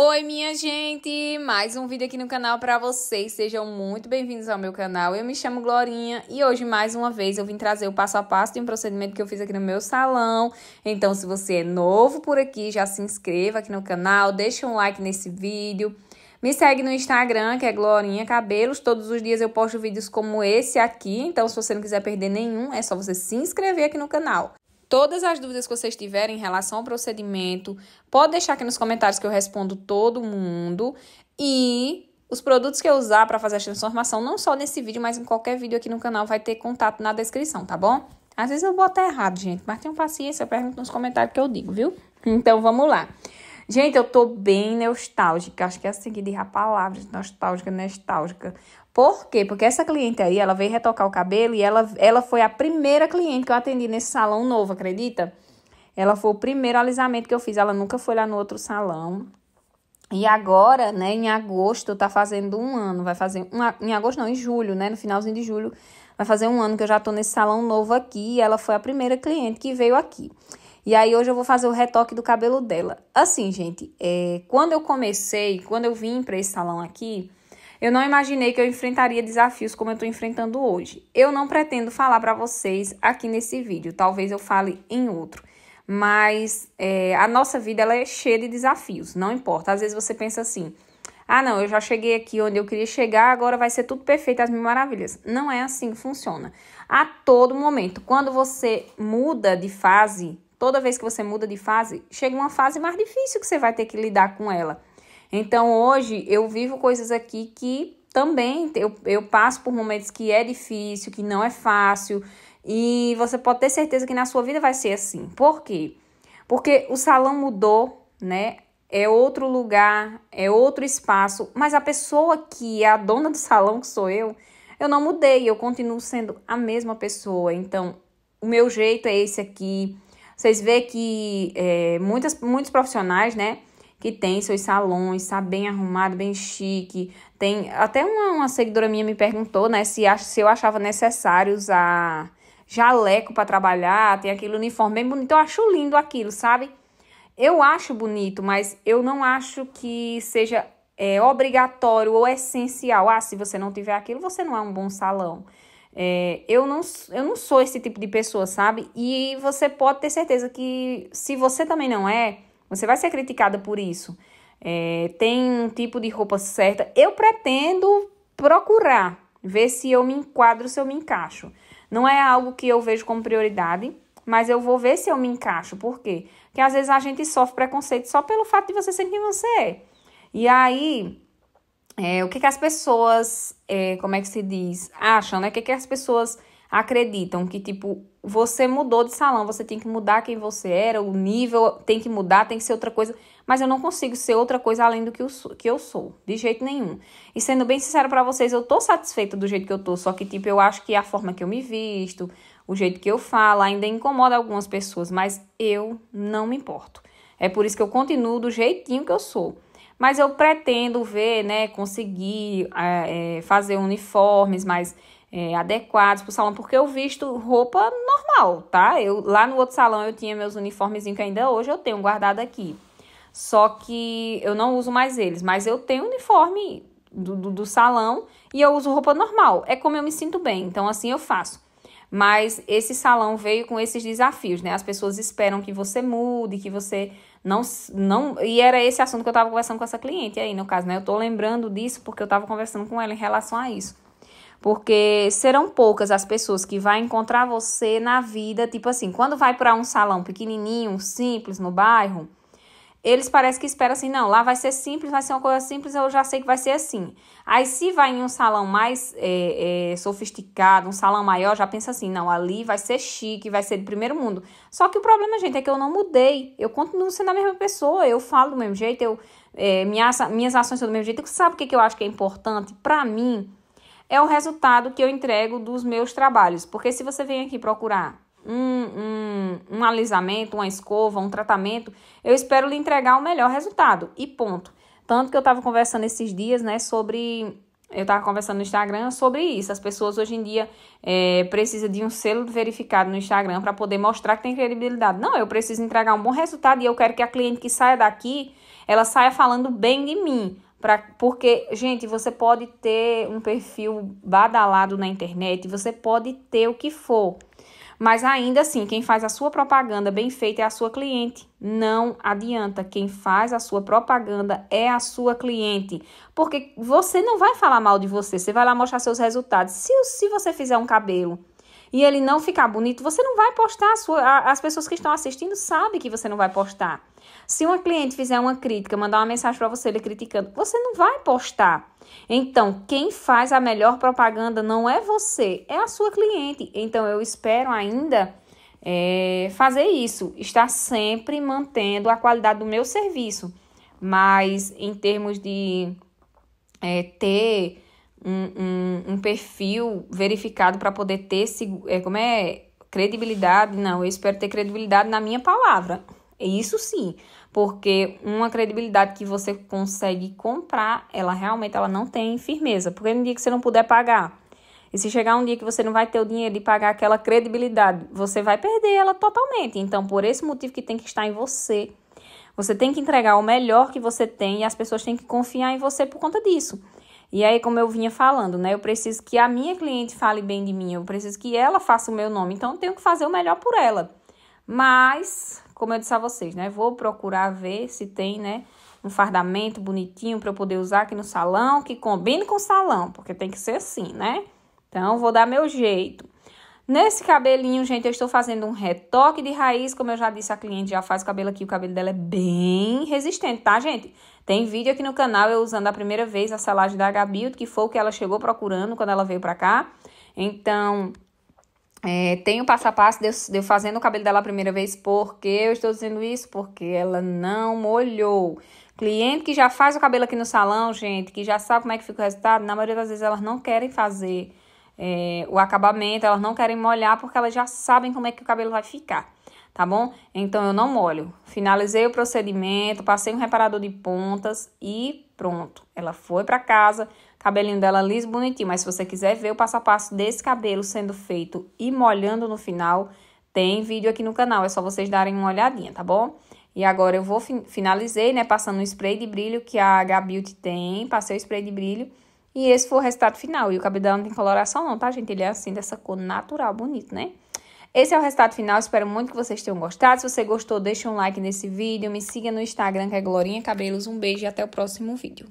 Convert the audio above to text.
Oi, minha gente! Mais um vídeo aqui no canal para vocês. Sejam muito bem-vindos ao meu canal. Eu me chamo Glorinha e hoje, mais uma vez, eu vim trazer o passo a passo de um procedimento que eu fiz aqui no meu salão. Então, se você é novo por aqui, já se inscreva aqui no canal, deixa um like nesse vídeo. Me segue no Instagram, que é Glorinha Cabelos. Todos os dias eu posto vídeos como esse aqui. Então, se você não quiser perder nenhum, é só você se inscrever aqui no canal. Todas as dúvidas que vocês tiverem em relação ao procedimento, pode deixar aqui nos comentários que eu respondo todo mundo. E os produtos que eu usar para fazer a transformação, não só nesse vídeo, mas em qualquer vídeo aqui no canal, vai ter contato na descrição, tá bom? Às vezes eu boto errado, gente, mas tenham paciência, eu pergunto nos comentários que eu digo, viu? Então, vamos lá. Gente, eu tô bem nostálgica. Acho que é a assim seguir a palavra nostálgica, nostálgica. Por quê? Porque essa cliente aí, ela veio retocar o cabelo e ela, ela foi a primeira cliente que eu atendi nesse salão novo, acredita? Ela foi o primeiro alisamento que eu fiz, ela nunca foi lá no outro salão. E agora, né, em agosto, tá fazendo um ano, vai fazer. Um, em agosto não, em julho, né? No finalzinho de julho, vai fazer um ano que eu já tô nesse salão novo aqui. E ela foi a primeira cliente que veio aqui. E aí hoje eu vou fazer o retoque do cabelo dela. Assim, gente, é, quando eu comecei, quando eu vim para esse salão aqui, eu não imaginei que eu enfrentaria desafios como eu estou enfrentando hoje. Eu não pretendo falar para vocês aqui nesse vídeo, talvez eu fale em outro. Mas é, a nossa vida ela é cheia de desafios, não importa. Às vezes você pensa assim, ah não, eu já cheguei aqui onde eu queria chegar, agora vai ser tudo perfeito, as mil maravilhas. Não é assim que funciona. A todo momento, quando você muda de fase, toda vez que você muda de fase, chega uma fase mais difícil que você vai ter que lidar com ela. Então hoje eu vivo coisas aqui que também eu, eu passo por momentos que é difícil, que não é fácil, e você pode ter certeza que na sua vida vai ser assim. Por quê? Porque o salão mudou, né? É outro lugar, é outro espaço, mas a pessoa que é a dona do salão, que sou eu, eu não mudei, eu continuo sendo a mesma pessoa. Então, o meu jeito é esse aqui. Vocês vê que é, muitas, muitos profissionais, né? que tem seus salões, está bem arrumado, bem chique. Tem até uma, uma seguidora minha me perguntou, né, se, se eu achava necessário usar jaleco para trabalhar, tem aquele uniforme bem bonito. Eu acho lindo aquilo, sabe? Eu acho bonito, mas eu não acho que seja é, obrigatório ou essencial. Ah, se você não tiver aquilo, você não é um bom salão. É, eu, não, eu não sou esse tipo de pessoa, sabe? E você pode ter certeza que se você também não é, você vai ser criticada por isso. É, tem um tipo de roupa certa. Eu pretendo procurar ver se eu me enquadro, se eu me encaixo. Não é algo que eu vejo como prioridade, mas eu vou ver se eu me encaixo. Por quê? Porque às vezes a gente sofre preconceito só pelo fato de você ser quem você é. E aí, é, o que, que as pessoas, é, como é que se diz, acham, né? O que, que as pessoas acreditam que, tipo, você mudou de salão, você tem que mudar quem você era, o nível tem que mudar, tem que ser outra coisa, mas eu não consigo ser outra coisa além do que eu sou, que eu sou de jeito nenhum. E sendo bem sincero para vocês, eu tô satisfeita do jeito que eu tô, só que, tipo, eu acho que a forma que eu me visto, o jeito que eu falo ainda incomoda algumas pessoas, mas eu não me importo. É por isso que eu continuo do jeitinho que eu sou. Mas eu pretendo ver, né, conseguir é, é fazer uniformes mais é, adequados pro salão, porque eu visto roupa normal, tá? Eu lá no outro salão eu tinha meus uniformezinhos que ainda hoje eu tenho guardado aqui. Só que eu não uso mais eles, mas eu tenho uniforme do, do, do salão e eu uso roupa normal. É como eu me sinto bem, então assim eu faço. Mas esse salão veio com esses desafios, né? As pessoas esperam que você mude, que você não. não E era esse assunto que eu estava conversando com essa cliente aí, no caso, né? Eu tô lembrando disso porque eu estava conversando com ela em relação a isso porque serão poucas as pessoas que vai encontrar você na vida, tipo assim, quando vai para um salão pequenininho, simples no bairro, eles parecem que esperam assim, não, lá vai ser simples, vai ser uma coisa simples, eu já sei que vai ser assim. Aí se vai em um salão mais é, é, sofisticado, um salão maior, já pensa assim, não, ali vai ser chique, vai ser de primeiro mundo. Só que o problema, gente, é que eu não mudei, eu continuo sendo a mesma pessoa, eu falo do mesmo jeito, eu é, minhas, minhas ações são do mesmo jeito. Sabe o que, que eu acho que é importante para mim? é o resultado que eu entrego dos meus trabalhos. Porque se você vem aqui procurar um, um, um alisamento, uma escova, um tratamento, eu espero lhe entregar o melhor resultado. E ponto. Tanto que eu estava conversando esses dias, né, sobre eu estava conversando no Instagram sobre isso. As pessoas hoje em dia é, precisam de um selo verificado no Instagram para poder mostrar que tem credibilidade. Não, eu preciso entregar um bom resultado e eu quero que a cliente que saia daqui, ela saia falando bem de mim. Pra, porque, gente, você pode ter um perfil badalado na internet, você pode ter o que for. Mas ainda assim, quem faz a sua propaganda bem feita é a sua cliente. Não adianta. Quem faz a sua propaganda é a sua cliente. Porque você não vai falar mal de você, você vai lá mostrar seus resultados. Se, se você fizer um cabelo e ele não ficar bonito, você não vai postar. A sua, a, as pessoas que estão assistindo sabem que você não vai postar. Se uma cliente fizer uma crítica, mandar uma mensagem para você ele criticando, você não vai postar. Então, quem faz a melhor propaganda não é você, é a sua cliente. Então, eu espero ainda é, fazer isso, estar sempre mantendo a qualidade do meu serviço. Mas em termos de é, ter um, um, um, perfil verificado para poder ter é, como é credibilidade, não, eu espero ter credibilidade na minha palavra. Isso sim porque uma credibilidade que você consegue comprar, ela realmente ela não tem firmeza, porque no dia que você não puder pagar, e se chegar um dia que você não vai ter o dinheiro de pagar aquela credibilidade, você vai perder ela totalmente. Então, por esse motivo que tem que estar em você. Você tem que entregar o melhor que você tem e as pessoas têm que confiar em você por conta disso. E aí, como eu vinha falando, né? Eu preciso que a minha cliente fale bem de mim, eu preciso que ela faça o meu nome. Então, eu tenho que fazer o melhor por ela. Mas como eu disse a vocês, né? Vou procurar ver se tem, né? Um fardamento bonitinho para eu poder usar aqui no salão, que combine com o salão, porque tem que ser assim, né? Então, vou dar meu jeito. Nesse cabelinho, gente, eu estou fazendo um retoque de raiz. Como eu já disse, a cliente já faz o cabelo aqui. O cabelo dela é bem resistente, tá, gente? Tem vídeo aqui no canal eu usando a primeira vez a selagem da Gabi, que foi o que ela chegou procurando quando ela veio pra cá. Então, é, tem o passo a passo de eu, fazendo o cabelo dela a primeira vez, porque eu estou dizendo isso? Porque ela não molhou. Cliente que já faz o cabelo aqui no salão, gente, que já sabe como é que fica o resultado, na maioria das vezes elas não querem fazer é, o acabamento, elas não querem molhar porque elas já sabem como é que o cabelo vai ficar, tá bom? Então eu não molho. Finalizei o procedimento, passei um reparador de pontas e Pronto, ela foi para casa, cabelinho dela liso, bonitinho. Mas se você quiser ver o passo a passo desse cabelo sendo feito e molhando no final, tem vídeo aqui no canal, é só vocês darem uma olhadinha, tá bom? E agora eu vou fin finalizei, né, passando um spray de brilho que a Gabiute tem, passei o spray de brilho. E esse foi o resultado final. E o cabelo dela não tem coloração não, tá, gente? Ele é assim, dessa cor natural, bonito, né? Esse é o resultado final, espero muito que vocês tenham gostado. Se você gostou, deixa um like nesse vídeo, me siga no Instagram que é Glorinha Cabelos. Um beijo e até o próximo vídeo.